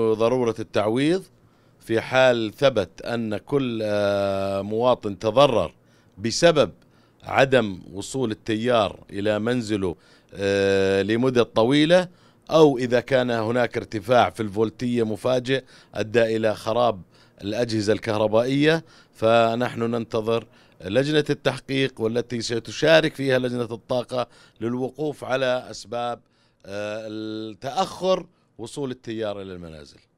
ضرورة التعويض في حال ثبت أن كل آه، مواطن تضرر بسبب عدم وصول التيار إلى منزله آه، لمدة طويلة أو إذا كان هناك ارتفاع في الفولتية مفاجئ أدى إلى خراب الأجهزة الكهربائية فنحن ننتظر لجنة التحقيق والتي ستشارك فيها لجنة الطاقة للوقوف على أسباب آه، التأخر وصول التيار إلى المنازل